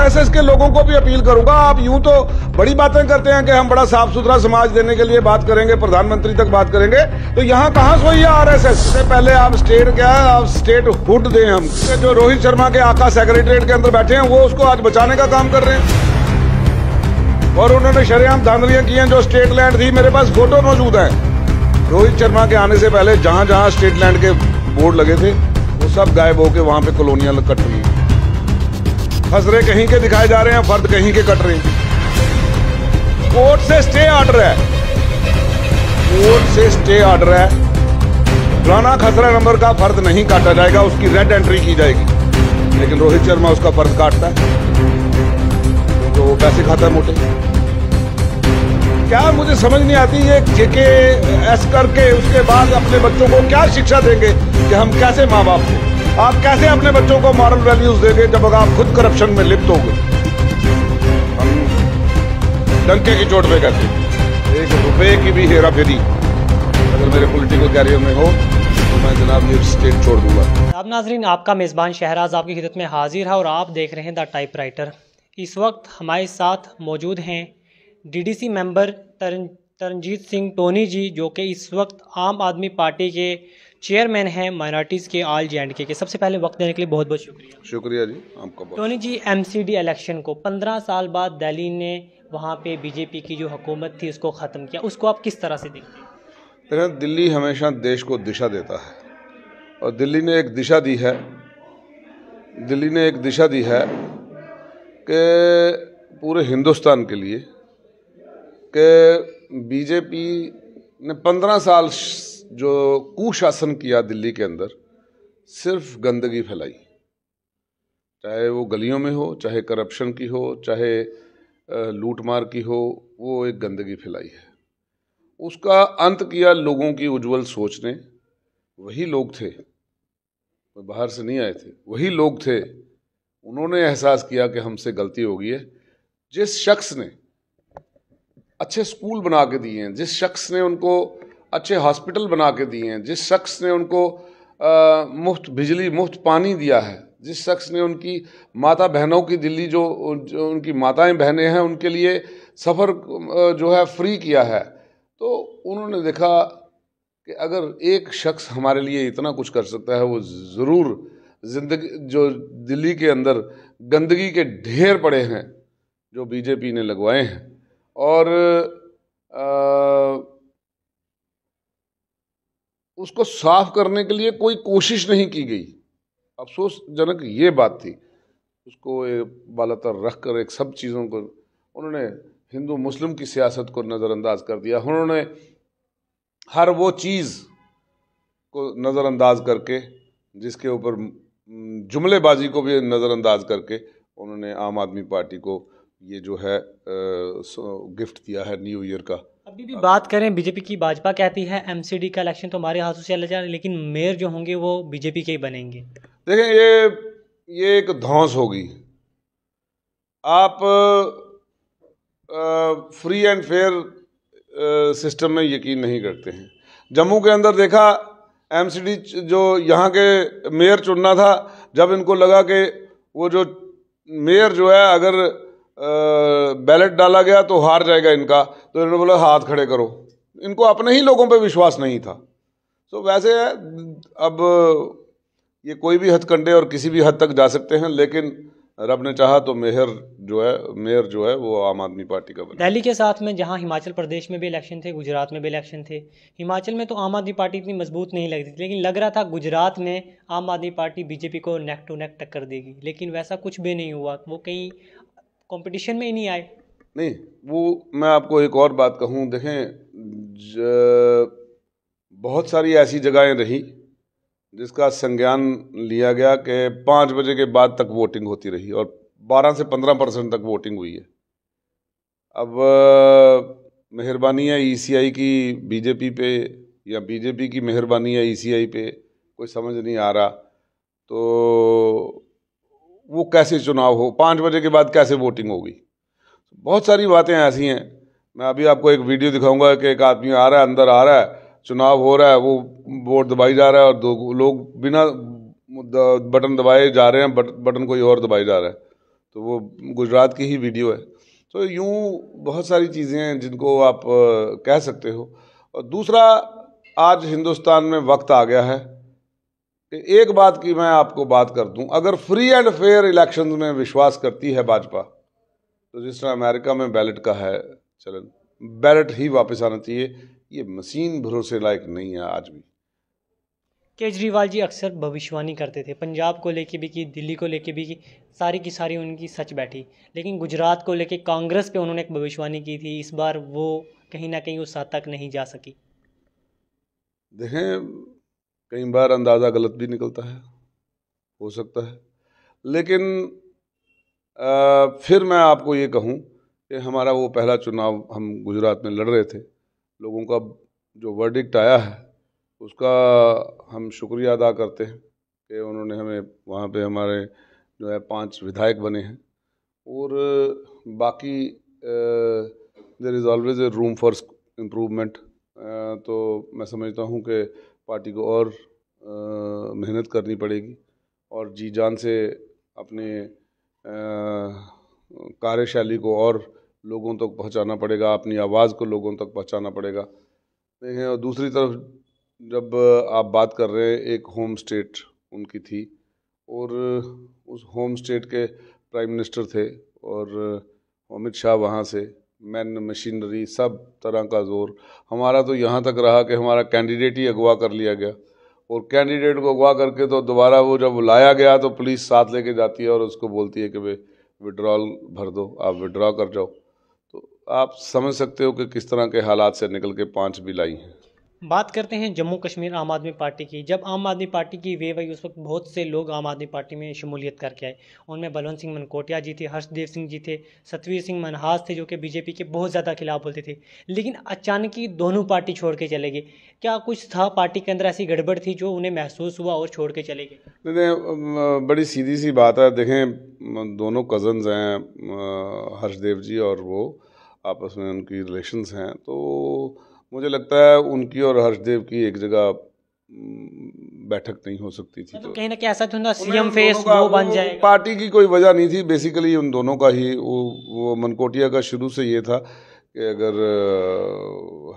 RSS के लोगों को भी अपील करूंगा आप यूं तो बड़ी बातें करते हैं कि हम बड़ा साफ सुथरा समाज देने के लिए बात करेंगे प्रधानमंत्री तक बात करेंगे तो यहाँ कहाँ सोई है आर एस से पहले आप स्टेट क्या है आप स्टेट हुड दें हम जो रोहित शर्मा के आका सेक्रेटरीट के अंदर बैठे हैं वो उसको आज बचाने का काम कर रहे हैं और उन्होंने शरेआम धांधलियां की हैं जो स्टेट लैंड थी मेरे पास फोटो मौजूद है रोहित शर्मा के आने से पहले जहां जहां स्टेट लैंड के बोर्ड लगे थे वो सब गायब होकर वहां पे कॉलोनियां कट हुई खसरे कहीं के दिखाए जा रहे हैं फर्द कहीं के कट रहे हैं कोर्ट से स्टे ऑर्डर है कोर्ट से स्टे ऑर्डर है पुराना खसरा नंबर का फर्द नहीं काटा जाएगा उसकी रेड एंट्री की जाएगी लेकिन रोहित शर्मा उसका फर्द काटता है तो वो पैसे खाता है मोटे क्या मुझे समझ नहीं आती ये जेके एस करके उसके बाद अपने बच्चों को क्या शिक्षा देंगे कि हम कैसे माँ बाप थे आप कैसे अपने बच्चों को मॉरल वैल्यूज देंगे जब अगर आप खुद करप्शन में लिप्त होंगे हम डंके की चोट पे कहते एक रुपए की भी हेरा फेरी अगर मेरे पॉलिटिकल कैरियर में हो तो मैं जनाब ये स्टेट छोड़ दूंगा आप नाजरीन आपका मेज़बान शहराज आपकी खिदत में हाजिर है और आप देख रहे हैं द टाइप राइटर इस वक्त हमारे साथ मौजूद हैं D DDC member Taran Taranjeet Singh Tony ji जो कि इस वक्त आम आदमी पार्टी के चेयरमैन हैं माइनॉरिटीज़ के आल जे एंड के, के सबसे पहले वक्त देने के लिए बहुत बहुत शुक्रिया शुक्रिया जी आपका टोनी जी एमसीडी इलेक्शन को पंद्रह साल बाद दिल्ली ने वहाँ पे बीजेपी की जो हुकूमत थी उसको ख़त्म किया उसको आप किस तरह से देखते हैं दिल्ली हमेशा देश को दिशा देता है और दिल्ली ने एक दिशा दी है दिल्ली ने एक दिशा दी है कि पूरे हिंदुस्तान के लिए कि बीजेपी ने पंद्रह साल जो कुशासन किया दिल्ली के अंदर सिर्फ गंदगी फैलाई चाहे वो गलियों में हो चाहे करप्शन की हो चाहे लूटमार की हो वो एक गंदगी फैलाई है उसका अंत किया लोगों की उज्जवल सोच ने वही लोग थे बाहर से नहीं आए थे वही लोग थे उन्होंने एहसास किया कि हमसे गलती हो गई है जिस शख्स ने अच्छे स्कूल बना के दिए हैं जिस शख्स ने उनको अच्छे हॉस्पिटल बना के दिए हैं जिस शख्स ने उनको मुफ्त बिजली मुफ्त पानी दिया है जिस शख्स ने उनकी माता बहनों की दिल्ली जो, जो उनकी माताएं बहनें हैं उनके लिए सफ़र जो है फ्री किया है तो उन्होंने देखा कि अगर एक शख्स हमारे लिए इतना कुछ कर सकता है वो ज़रूर जिंदगी जो दिल्ली के अंदर गंदगी के ढेर पड़े हैं जो बीजेपी ने लगवाए हैं और आ, उसको साफ करने के लिए कोई कोशिश नहीं की गई अफसोसजनक ये बात थी उसको बालातर रख कर एक सब चीज़ों को उन्होंने हिंदू मुस्लिम की सियासत को नज़रअंदाज कर दिया उन्होंने हर वो चीज़ को नज़रअंदाज करके जिसके ऊपर जुमलेबाजी को भी नज़रअंदाज करके उन्होंने आम आदमी पार्टी को ये जो है गिफ्ट दिया है न्यू ईयर का अभी भी बात करें बीजेपी की भाजपा कहती है एमसीडी का इलेक्शन तो हमारे हाथों से चला लेकिन मेयर जो होंगे वो बीजेपी के ही बनेंगे देखें ये ये एक धौस होगी आप आ, फ्री एंड फेयर सिस्टम में यकीन नहीं करते हैं जम्मू के अंदर देखा एमसीडी जो यहाँ के मेयर चुनना था जब इनको लगा कि वो जो मेयर जो है अगर बैलेट डाला गया तो हार जाएगा इनका तो इन्होंने बोला हाथ खड़े करो इनको अपने ही लोगों पे विश्वास नहीं था सो तो so, वैसे अब ये कोई भी हथकंडे और किसी भी हद तक जा सकते हैं लेकिन रब ने चाहा तो मेहर जो है मेयर जो है वो आम आदमी पार्टी का दिल्ली के साथ में जहां हिमाचल प्रदेश में भी इलेक्शन थे गुजरात में भी इलेक्शन थे हिमाचल में तो आम आदमी पार्टी इतनी मजबूत नहीं लग रही थी लेकिन लग रहा था गुजरात में आम आदमी पार्टी बीजेपी को नेक टू नेक टक्कर देगी लेकिन वैसा कुछ भी नहीं हुआ वो कहीं कंपटीशन में ही नहीं आए नहीं वो मैं आपको एक और बात कहूँ देखें बहुत सारी ऐसी जगहें रही जिसका संज्ञान लिया गया कि पाँच बजे के बाद तक वोटिंग होती रही और बारह से पंद्रह परसेंट तक वोटिंग हुई है अब मेहरबानी है ईसीआई e की बीजेपी पे या बीजेपी की मेहरबानी है ईसीआई e पे कोई समझ नहीं आ रहा तो वो कैसे चुनाव हो पाँच बजे के बाद कैसे वोटिंग होगी बहुत सारी बातें ऐसी हैं मैं अभी आपको एक वीडियो दिखाऊंगा कि एक आदमी आ रहा है अंदर आ रहा है चुनाव हो रहा है वो वोट दबाई जा रहा है और दो लोग बिना बटन दबाए जा रहे हैं बट, बटन कोई और दबाए जा रहा है तो वो गुजरात की ही वीडियो है तो यूँ बहुत सारी चीज़ें हैं जिनको आप कह सकते हो और दूसरा आज हिंदुस्तान में वक्त आ गया है कि एक बात की मैं आपको बात कर दूं अगर फ्री एंड फेयर इलेक्शन में विश्वास करती है भाजपा तो जिस तरह अमेरिका में बैलेट का है चलन बैलेट ही वापस आना चाहिए ये मशीन भरोसे लायक नहीं है आज भी केजरीवाल जी अक्सर भविष्यवाणी करते थे पंजाब को लेके भी की दिल्ली को लेके भी की सारी की सारी उनकी सच बैठी लेकिन गुजरात को लेके कांग्रेस पे उन्होंने एक भविष्यवाणी की थी इस बार वो कहीं ना कहीं उस हद तक नहीं जा सकी देखें कई बार अंदाज़ा गलत भी निकलता है हो सकता है लेकिन आ, फिर मैं आपको ये कहूँ कि हमारा वो पहला चुनाव हम गुजरात में लड़ रहे थे लोगों का जो वर्डिक्ट आया है उसका हम शुक्रिया अदा करते हैं कि उन्होंने हमें वहाँ पे हमारे जो है पांच विधायक बने हैं और बाकी there is always a room for improvement तो मैं समझता हूँ कि पार्टी को और मेहनत करनी पड़ेगी और जी जान से अपने कार्यशैली को और लोगों तक पहुंचाना पड़ेगा अपनी आवाज़ को लोगों तक पहुंचाना पड़ेगा हैं और दूसरी तरफ जब आप बात कर रहे हैं एक होम स्टेट उनकी थी और उस होम स्टेट के प्राइम मिनिस्टर थे और अमित शाह वहाँ से मैन मशीनरी सब तरह का जोर हमारा तो यहाँ तक रहा कि हमारा कैंडिडेट ही अगवा कर लिया गया और कैंडिडेट को अगवा करके तो दोबारा वो जब लाया गया तो पुलिस साथ लेके जाती है और उसको बोलती है कि भाई विड्रॉल भर दो आप विड्रॉ कर जाओ तो आप समझ सकते हो कि किस तरह के हालात से निकल के पाँच बिल आई हैं बात करते हैं जम्मू कश्मीर आम आदमी पार्टी की जब आम आदमी पार्टी की वेव आई उस वक्त बहुत से लोग आम आदमी पार्टी में शमूलियत करके आए उनमें बलवंत सिंह मनकोटिया जी थे हर्षदेव सिंह जी थे सतवीर सिंह मनहास थे जो कि बीजेपी के बहुत ज़्यादा खिलाफ बोलते थे लेकिन अचानक ही दोनों पार्टी छोड़ के चले गए क्या कुछ था पार्टी के अंदर ऐसी गड़बड़ थी जो उन्हें महसूस हुआ और छोड़ के चले गए बड़ी सीधी सी बात है देखें दोनों कज़न्स हैं हर्षदेव जी और वो आपस में उनकी रिलेशन हैं तो मुझे लगता है उनकी और हर्षदेव की एक जगह बैठक नहीं हो सकती थी मतलब तो कहीं ना कहीं ऐसा था तो सीएम फेस वो बन जाएगा पार्टी की कोई वजह नहीं थी बेसिकली उन दोनों का ही वो, वो मनकोटिया का शुरू से ये था कि अगर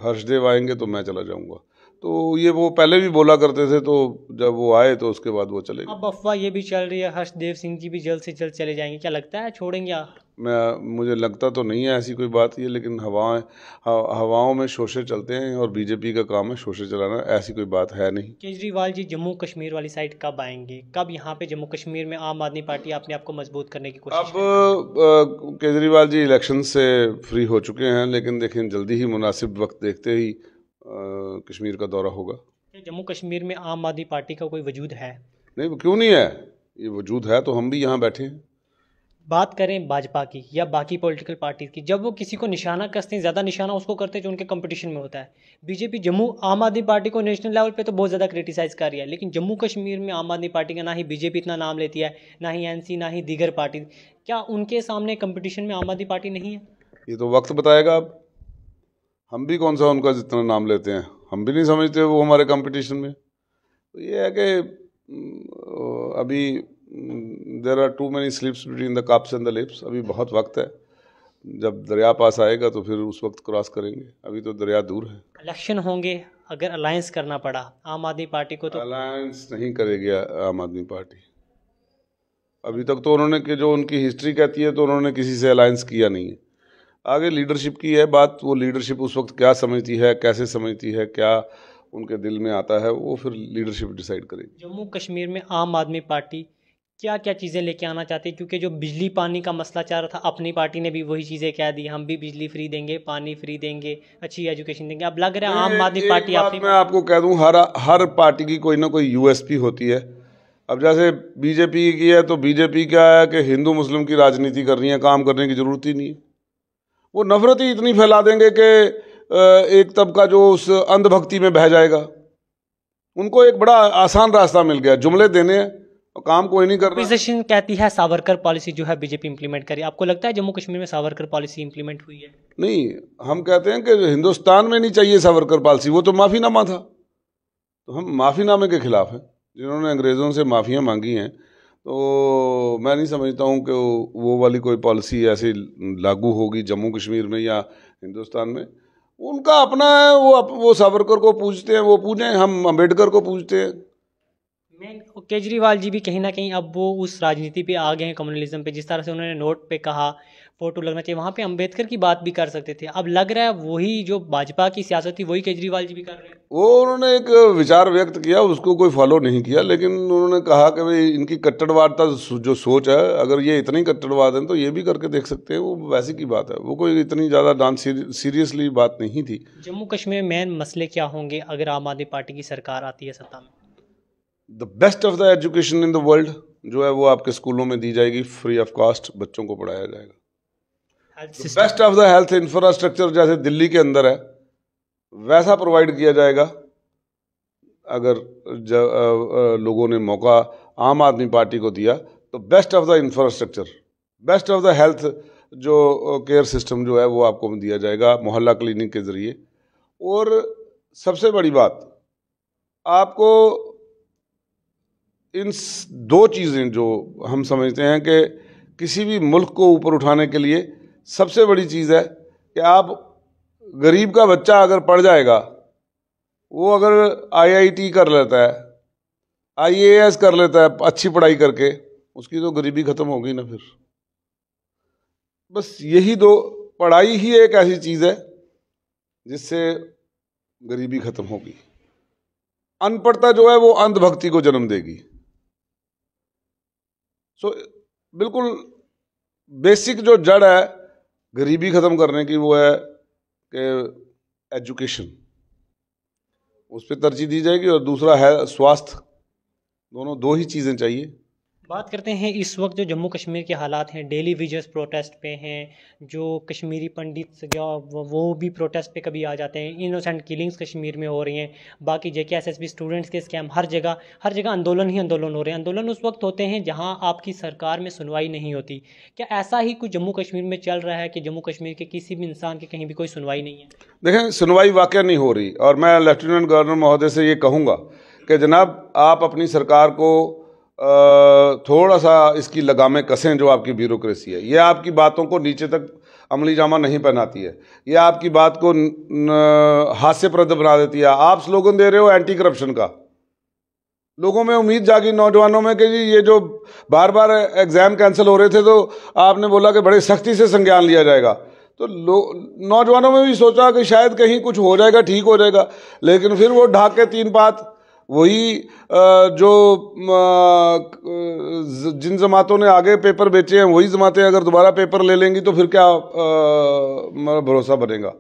हर्षदेव आएंगे तो मैं चला जाऊंगा तो ये वो पहले भी बोला करते थे तो जब वो आए तो उसके बाद वो चले अब अफवाह ये भी चल रही है हर्षदेव सिंह जी भी जल्द से जल्द चले जाएंगे क्या लगता है छोड़ेंगे आप मैं मुझे लगता तो नहीं है ऐसी कोई बात ये लेकिन हवाएं हवाओं में शोशे चलते हैं और बीजेपी का काम है शोशे चलाना ऐसी कोई बात है नहीं केजरीवाल जी जम्मू कश्मीर वाली साइड कब आएंगे कब यहाँ पे जम्मू कश्मीर में आम आदमी पार्टी अपने आप को मजबूत करने की कोशिश अब केजरीवाल जी इलेक्शन से फ्री हो चुके हैं लेकिन देखें जल्दी ही मुनासिब वक्त देखते ही कश्मीर का दौरा होगा जम्मू कश्मीर में आम आदमी पार्टी का कोई वजूद है नहीं क्यों नहीं है ये वजूद है तो हम भी यहाँ बैठे हैं बात करें भाजपा की या बाकी पॉलिटिकल पार्टीज की जब वो किसी को निशाना कसते हैं ज़्यादा निशाना उसको करते हैं जो उनके कंपटीशन में होता है बीजेपी जम्मू आम आदमी पार्टी को नेशनल लेवल पे तो बहुत ज़्यादा क्रिटिसाइज़ कर रही है लेकिन जम्मू कश्मीर में आम आदमी पार्टी का ना ही बीजेपी इतना नाम लेती है ना ही एन ना ही दीगर पार्टी क्या उनके सामने कम्पटिशन में आम आदमी पार्टी नहीं है ये तो वक्त बताएगा अब हम भी कौन सा उनका जितना नाम लेते हैं हम भी नहीं समझते वो हमारे कंपटीशन में तो ये है कि अभी there are too many slips between the cups and the lips अभी बहुत वक्त है जब दरिया पास आएगा तो फिर उस वक्त क्रॉस करेंगे अभी तो दरिया दूर है इलेक्शन होंगे अगर अलायंस करना पड़ा आम आदमी पार्टी को तो अलायंस नहीं करेगी आम आदमी पार्टी अभी तक तो उन्होंने के जो उनकी हिस्ट्री कहती है तो उन्होंने किसी से अलायंस किया नहीं है आगे लीडरशिप की है बात वो लीडरशिप उस वक्त क्या समझती है कैसे समझती है क्या उनके दिल में आता है वो फिर लीडरशिप डिसाइड करेगी जम्मू कश्मीर में आम आदमी पार्टी क्या क्या चीज़ें लेके आना चाहते हैं क्योंकि जो बिजली पानी का मसला चाह रहा था अपनी पार्टी ने भी वही चीज़ें कह दी हम भी बिजली फ्री देंगे पानी फ्री देंगे अच्छी एजुकेशन देंगे अब लग रहा है आम आदमी पार्टी आप मैं आपको कह दूँ हर हर पार्टी की कोई ना कोई यूएसपी होती है अब जैसे बीजेपी की है तो बीजेपी क्या है कि हिंदू मुस्लिम की राजनीति कर रही है काम करने की ज़रूरत ही नहीं है वो नफरत ही इतनी फैला देंगे कि एक तबका जो उस अंधभक्ति में बह जाएगा उनको एक बड़ा आसान रास्ता मिल गया जुमले देने हैं और काम कोई नहीं कर रहा अपोजिशन कहती है सावरकर पॉलिसी जो है बीजेपी इंप्लीमेंट करी आपको लगता है जम्मू कश्मीर में सावरकर पॉलिसी इंप्लीमेंट हुई है नहीं हम कहते हैं कि हिंदुस्तान में नहीं चाहिए सावरकर पॉलिसी वो तो माफ़ीनामा था तो हम माफ़ीनामे के खिलाफ हैं जिन्होंने अंग्रेज़ों से माफ़ियाँ मांगी हैं तो मैं नहीं समझता हूँ कि वो वाली कोई पॉलिसी ऐसी लागू होगी जम्मू कश्मीर में या हिंदुस्तान में उनका अपना है वो वो सावरकर को पूछते हैं वो पूजें हम अम्बेडकर को पूछते हैं मैं केजरीवाल जी भी कहीं ना कहीं अब वो उस राजनीति पे आ गए हैं कम्युनलिज्म पे जिस तरह से उन्होंने नोट पे कहा फोटो लगना चाहिए वहाँ पे अंबेडकर की बात भी कर सकते थे अब लग रहा है वही जो भाजपा की सियासत थी वही केजरीवाल जी भी कर रहे हैं वो उन्होंने एक विचार व्यक्त किया उसको कोई फॉलो नहीं किया लेकिन उन्होंने कहा कि भाई इनकी कट्टरवादता जो सोच है अगर ये इतनी कट्टरवाद है तो ये भी करके देख सकते हैं वो वैसी की बात है वो कोई इतनी ज़्यादा डांस सीरियसली बात नहीं थी जम्मू कश्मीर में मेन मसले क्या होंगे अगर आम आदमी पार्टी की सरकार आती है सत्ता में the best of the education in the world जो है वो आपके स्कूलों में दी जाएगी फ्री ऑफ कॉस्ट बच्चों को पढ़ाया जाएगा best of the health infrastructure जैसे दिल्ली के अंदर है वैसा प्रोवाइड किया जाएगा अगर ज, आ, आ, लोगों ने मौका आम आदमी पार्टी को दिया तो best of the infrastructure best of the health जो केयर सिस्टम जो है वो आपको दिया जाएगा मोहल्ला क्लिनिक के ज़रिए और सबसे बड़ी बात आपको इन दो चीज़ें जो हम समझते हैं कि किसी भी मुल्क को ऊपर उठाने के लिए सबसे बड़ी चीज़ है कि आप गरीब का बच्चा अगर पढ़ जाएगा वो अगर आईआईटी कर लेता है आईएएस कर लेता है अच्छी पढ़ाई करके उसकी तो गरीबी ख़त्म होगी ना फिर बस यही दो पढ़ाई ही एक ऐसी चीज़ है जिससे गरीबी ख़त्म होगी अनपढ़ता जो है वो अंधभक्ति को जन्म देगी सो बिल्कुल बेसिक जो जड़ है गरीबी ख़त्म करने की वो है कि एजुकेशन उस पर तरजीह दी जाएगी और दूसरा है स्वास्थ्य दोनों दो ही चीज़ें चाहिए बात करते हैं इस वक्त जो जम्मू कश्मीर के हालात हैं डेली विजर्स प्रोटेस्ट पे हैं जो कश्मीरी पंडित या वो भी प्रोटेस्ट पे कभी आ जाते हैं इनोसेंट किलिंग्स कश्मीर में हो रही हैं बाकी J K S S B students के स्कैम हर जगह हर जगह आंदोलन ही आंदोलन हो रहे हैं आंदोलन उस वक्त होते हैं जहाँ आपकी सरकार में सुनवाई नहीं होती क्या ऐसा ही कुछ जम्मू कश्मीर में चल रहा है कि जम्मू कश्मीर के किसी भी इंसान की कहीं भी कोई सुनवाई नहीं है देखें सुनवाई वाक़ नहीं हो रही और मैं लेफ्टिनेंट गवर्नर महोदय से ये कहूँगा कि जनाब आप अपनी सरकार को थोड़ा सा इसकी लगामें कसें जो आपकी ब्यूरोक्रेसी है ये आपकी बातों को नीचे तक अमली जामा नहीं पहनाती है ये आपकी बात को हास्यप्रद बना देती है आप स्लोगन दे रहे हो एंटी करप्शन का लोगों में उम्मीद जागी नौजवानों में कि जी ये जो बार बार एग्ज़ाम कैंसिल हो रहे थे तो आपने बोला कि बड़े सख्ती से संज्ञान लिया जाएगा तो नौजवानों में भी सोचा कि शायद कहीं कुछ हो जाएगा ठीक हो जाएगा लेकिन फिर वो ढाक के तीन पात वही जो जिन जमातों ने आगे पेपर बेचे हैं वही जमातें अगर दोबारा पेपर ले लेंगी तो फिर क्या भरोसा बनेगा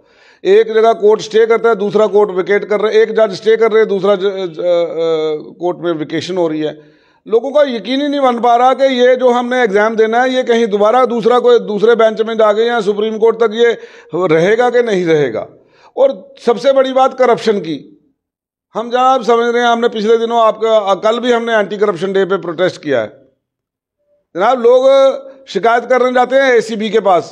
एक जगह कोर्ट स्टे करता है दूसरा कोर्ट विकेट कर रहे एक जज स्टे कर रहे हैं दूसरा कोर्ट में विकेशन हो रही है लोगों का यकीन ही नहीं बन पा रहा कि ये जो हमने एग्ज़ाम देना है ये कहीं दोबारा दूसरा कोई दूसरे बेंच में गए या सुप्रीम कोर्ट तक ये रहेगा कि नहीं रहेगा और सबसे बड़ी बात करप्शन की हम जनाब समझ रहे हैं हमने पिछले दिनों आपका कल भी हमने एंटी करप्शन डे पे प्रोटेस्ट किया है जनाब लोग शिकायत करने जाते हैं एसीबी के पास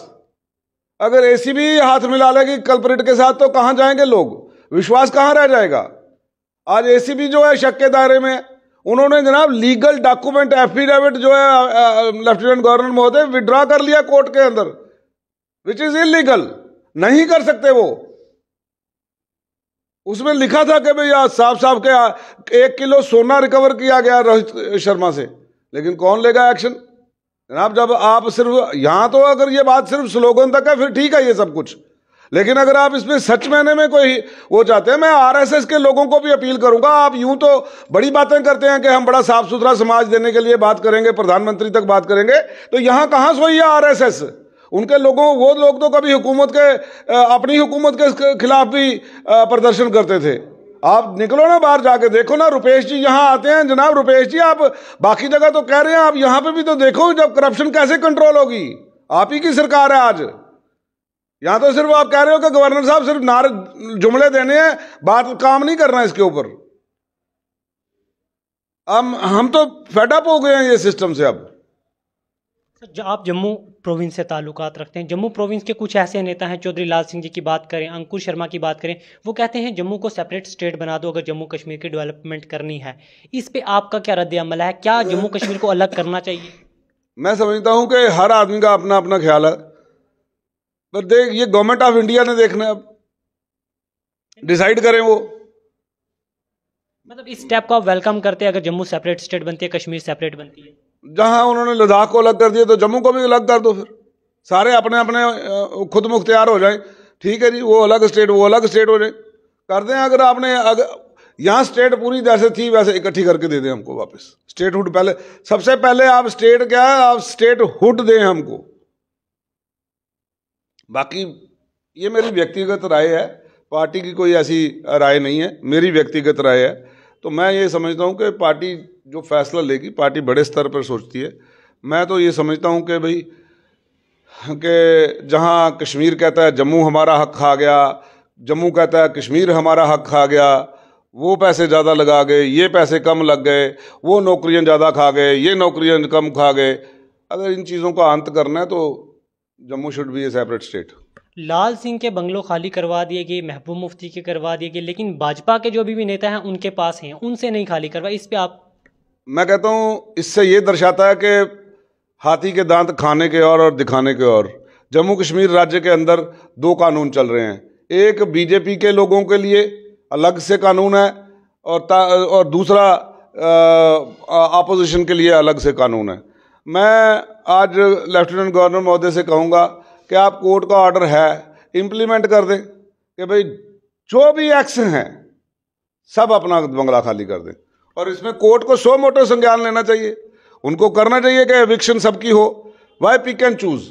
अगर एसीबी हाथ मिला लेगी कल्परेट के साथ तो कहाँ जाएंगे लोग विश्वास कहाँ रह जाएगा आज एसीबी जो है शक के दायरे में उन्होंने जनाब लीगल डॉक्यूमेंट एफिडेविट जो है लेफ्टिनेंट गवर्नर महोदय विड्रॉ कर लिया कोर्ट के अंदर विच इज इलीगल नहीं कर सकते वो उसमें लिखा था कि भैया साफ साफ क्या एक किलो सोना रिकवर किया गया रोहित शर्मा से लेकिन कौन लेगा एक्शन जनाब जब आप सिर्फ यहां तो अगर ये बात सिर्फ स्लोगन तक है फिर ठीक है ये सब कुछ लेकिन अगर आप इसमें सच मैंने में कोई वो चाहते हैं मैं आरएसएस के लोगों को भी अपील करूंगा आप यूं तो बड़ी बातें करते हैं कि हम बड़ा साफ सुथरा समाज देने के लिए बात करेंगे प्रधानमंत्री तक बात करेंगे तो यहां कहां सोई है आरएसएस उनके लोगों वो लोग तो कभी हुकूमत के अपनी हुकूमत के खिलाफ भी प्रदर्शन करते थे आप निकलो ना बाहर जाके देखो ना रुपेश जी यहाँ आते हैं जनाब रुपेश जी आप बाकी जगह तो कह रहे हैं आप यहाँ पे भी तो देखो जब करप्शन कैसे कंट्रोल होगी आप ही की सरकार है आज यहाँ तो सिर्फ आप कह रहे हो कि गवर्नर साहब सिर्फ नारे जुमले देने हैं बात काम नहीं करना इसके ऊपर हम हम तो फेडअप हो गए हैं ये सिस्टम से अब आप जम्मू प्रोविंस से ताल्लुकात रखते हैं जम्मू प्रोविंस के कुछ ऐसे नेता हैं चौधरी लाल सिंह जी की बात करें अंकुर शर्मा की बात करें वो कहते हैं जम्मू को सेपरेट स्टेट बना दो अगर जम्मू कश्मीर की डेवलपमेंट करनी है इस पे आपका क्या रद्द अमल है क्या जम्मू कश्मीर को अलग करना चाहिए मैं समझता हूँ कि हर आदमी का अपना अपना ख्याल है पर देख ये गवर्नमेंट ऑफ इंडिया ने देखना अब डिसाइड करें वो मतलब इस स्टेप को आप वेलकम करते हैं अगर जम्मू सेपरेट स्टेट बनती है कश्मीर सेपरेट बनती है जहां उन्होंने लद्दाख को अलग कर दिया तो जम्मू को भी अलग कर दो फिर सारे अपने अपने खुद मुख्तियार हो जाए ठीक है जी वो अलग स्टेट वो अलग स्टेट हो जाए कर दें अगर आपने अगर यहाँ स्टेट पूरी जैसे थी वैसे इकट्ठी करके दे दें हमको वापस स्टेट हुड पहले सबसे पहले आप स्टेट क्या है आप स्टेट हुड दें हमको बाकी ये मेरी व्यक्तिगत राय है पार्टी की कोई ऐसी राय नहीं है मेरी व्यक्तिगत राय है तो मैं ये समझता हूँ कि पार्टी जो फैसला लेगी पार्टी बड़े स्तर पर सोचती है मैं तो ये समझता हूँ कि भाई कि जहाँ कश्मीर कहता है जम्मू हमारा हक खा गया जम्मू कहता है कश्मीर हमारा हक खा गया वो पैसे ज़्यादा लगा गए ये पैसे कम लग गए वो नौकरियाँ ज़्यादा खा गए ये नौकरियाँ कम खा गए अगर इन चीज़ों का अंत करना है तो Jammu should be a separate state Lal Singh के बंगलों खाली करवा दिए गए महबूब मुफ्ती के करवा दिए गए लेकिन भाजपा के जो अभी भी नेता हैं उनके पास हैं उनसे नहीं खाली करवाए इस पर आप मैं कहता हूँ इससे ये दर्शाता है कि हाथी के दांत खाने के और और दिखाने के और जम्मू कश्मीर राज्य के अंदर दो कानून चल रहे हैं एक बीजेपी के लोगों के लिए अलग से कानून है और और दूसरा अपोजिशन के लिए अलग से कानून है मैं आज लेफ्टिनेंट गवर्नर महोदय से कहूँगा कि आप कोर्ट का ऑर्डर है इम्प्लीमेंट कर दें कि भाई जो भी एक्शन हैं सब अपना बंगला खाली कर दें और इसमें कोर्ट को सो मोटो संज्ञान लेना चाहिए उनको करना चाहिए कि एविक्शन सबकी हो वाई पिक एंड चूज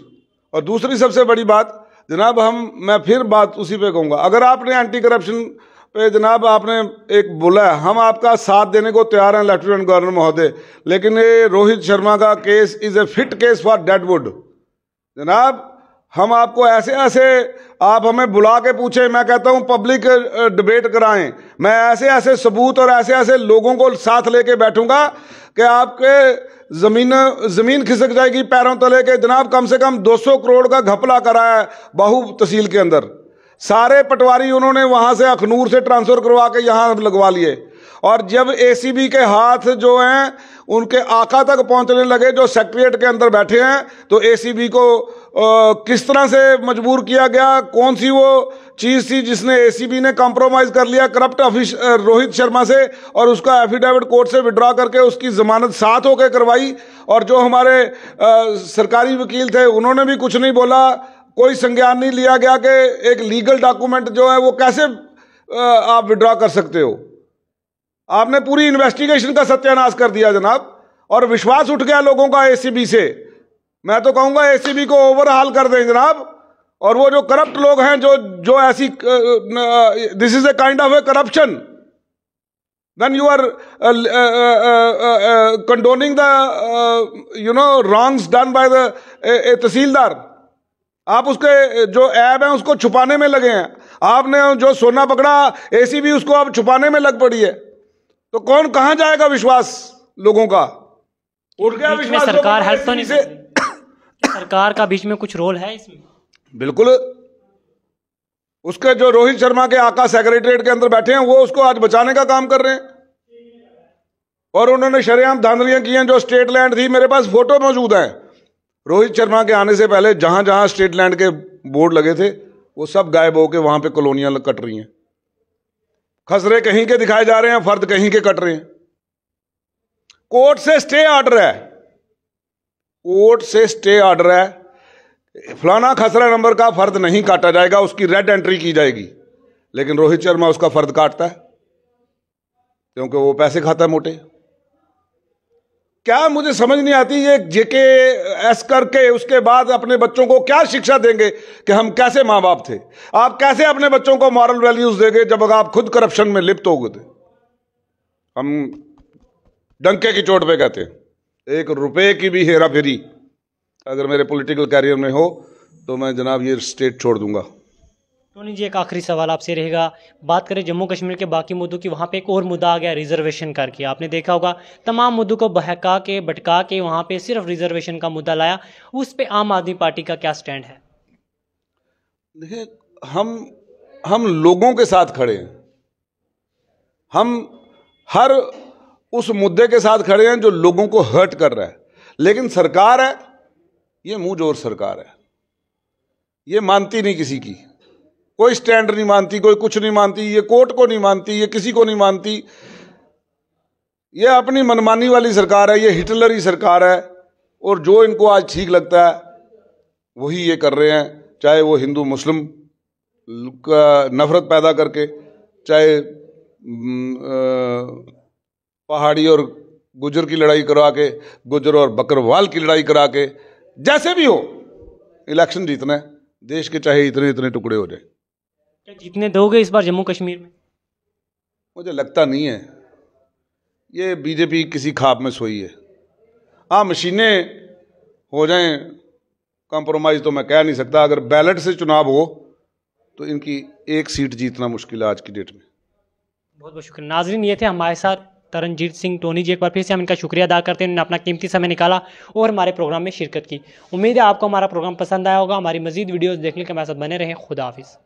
और दूसरी सबसे बड़ी बात जनाब हम मैं फिर बात उसी पे कहूँगा अगर आपने एंटी करप्शन पे जनाब आपने एक बोला है हम आपका साथ देने को तैयार हैं लेफ्टिनेंट गवर्नर महोदय लेकिन ये रोहित शर्मा का case is a fit case for deadwood जनाब हम आपको ऐसे ऐसे आप हमें बुला के पूछें मैं कहता हूं पब्लिक डिबेट कराएं मैं ऐसे ऐसे सबूत और ऐसे ऐसे लोगों को साथ लेके बैठूंगा कि आपके ज़मीन ज़मीन खिसक जाएगी पैरों तले के जनाब कम से कम 200 करोड़ का घपला करा है बाहू तहसील के अंदर सारे पटवारी उन्होंने वहां से अखनूर से ट्रांसफ़र करवा के यहाँ लगवा लिए और जब एसीबी के हाथ जो हैं उनके आका तक पहुंचने लगे जो सेक्रेट के अंदर बैठे हैं तो एसीबी को आ, किस तरह से मजबूर किया गया कौन सी वो चीज़ थी जिसने एसीबी ने कॉम्प्रोमाइज़ कर लिया करप्ट ऑफिस रोहित शर्मा से और उसका एफिडेविट कोर्ट से विड्रॉ करके उसकी ज़मानत साथ होकर करवाई और जो हमारे आ, सरकारी वकील थे उन्होंने भी कुछ नहीं बोला कोई संज्ञान नहीं लिया गया कि एक लीगल डॉक्यूमेंट जो है वो कैसे आप विड्रॉ कर सकते हो आपने पूरी इन्वेस्टिगेशन का सत्यानाश कर दिया जनाब और विश्वास उठ गया लोगों का एसीबी से मैं तो कहूंगा एसीबी को ओवरहाल कर दें जनाब और वो जो करप्ट लोग हैं जो जो ऐसी this is a kind of a corruption then you are condoning the you know wrongs done by the tehsildar आप उसके जो ऐप है उसको छुपाने में लगे हैं आपने जो सोना पकड़ा एसीबी उसको आप छुपाने में लग पड़ी है तो कौन कहां जाएगा विश्वास लोगों का उठ गया विश्वास सरकार हेल्प तो नहीं सरकार का बीच में कुछ रोल है इसमें बिल्कुल उसके जो रोहित शर्मा के आका सेक्रेटरीट के अंदर बैठे हैं वो उसको आज बचाने का काम कर रहे हैं और उन्होंने शरेआम धांधलियां की हैं जो स्टेट लैंड थी मेरे पास फोटो मौजूद है रोहित शर्मा के आने से पहले जहां जहां स्टेट लैंड के बोर्ड लगे थे वो सब गायब होकर वहां पे कॉलोनियां कट रही हैं खसरे कहीं के दिखाए जा रहे हैं फर्द कहीं के कट रहे हैं कोर्ट से स्टे ऑर्डर है कोर्ट से स्टे ऑर्डर है फलाना खसरा नंबर का फर्द नहीं काटा जाएगा उसकी रेड एंट्री की जाएगी लेकिन रोहित शर्मा उसका फर्द काटता है क्योंकि वो पैसे खाता है मोटे क्या मुझे समझ नहीं आती ये जेके एस करके उसके बाद अपने बच्चों को क्या शिक्षा देंगे कि हम कैसे माँ बाप थे आप कैसे अपने बच्चों को मॉरल वैल्यूज देंगे जब आप खुद करप्शन में लिप्त हो गए थे हम डंके की चोट पे कहते हैं एक रुपए की भी हेरा फेरी अगर मेरे पॉलिटिकल कैरियर में हो तो मैं जनाब ये स्टेट छोड़ दूंगा सोनी तो जी एक आखिरी सवाल आपसे रहेगा बात करें जम्मू कश्मीर के बाकी मुद्दों की वहाँ पे एक और मुद्दा आ गया रिजर्वेशन करके आपने देखा होगा तमाम मुद्दों को बहका के भटका के वहाँ पे सिर्फ रिजर्वेशन का मुद्दा लाया उस पर आम आदमी पार्टी का क्या स्टैंड है देखिए हम हम लोगों के साथ खड़े हैं हम हर उस मुद्दे के साथ खड़े हैं जो लोगों को हर्ट कर रहा है लेकिन सरकार है ये मुंह जोर सरकार है ये मानती नहीं किसी की कोई स्टैंड नहीं मानती कोई कुछ नहीं मानती ये कोर्ट को नहीं मानती ये किसी को नहीं मानती ये अपनी मनमानी वाली सरकार है ये हिटलर ही सरकार है और जो इनको आज ठीक लगता है वही ये कर रहे हैं चाहे वो हिंदू मुस्लिम का नफरत पैदा करके चाहे पहाड़ी और गुजर की लड़ाई करवा के गुजर और बकरवाल की लड़ाई करा के जैसे भी हो इलेक्शन जीतना है देश के चाहे इतने इतने टुकड़े हो जाए क्या जीतने दोगे इस बार जम्मू कश्मीर में मुझे लगता नहीं है ये बीजेपी किसी खाब में सोई है हाँ मशीनें हो जाएं कॉम्प्रोमाइज़ तो मैं कह नहीं सकता अगर बैलेट से चुनाव हो तो इनकी एक सीट जीतना मुश्किल है आज की डेट में बहुत बहुत शुक्रिया नाजरीन ये थे हमारे साथ तरनजीत सिंह टोनी जी एक बार फिर से हम इनका शुक्रिया अदा करते हैं उन्होंने अपना कीमती समय निकाला और हमारे प्रोग्राम में शिरकत की उम्मीद है आपको हमारा प्रोग्राम पसंद आया होगा हमारी मजीद वीडियोज़ देखने के हमारे साथ बने रहें खुदा हाफिज़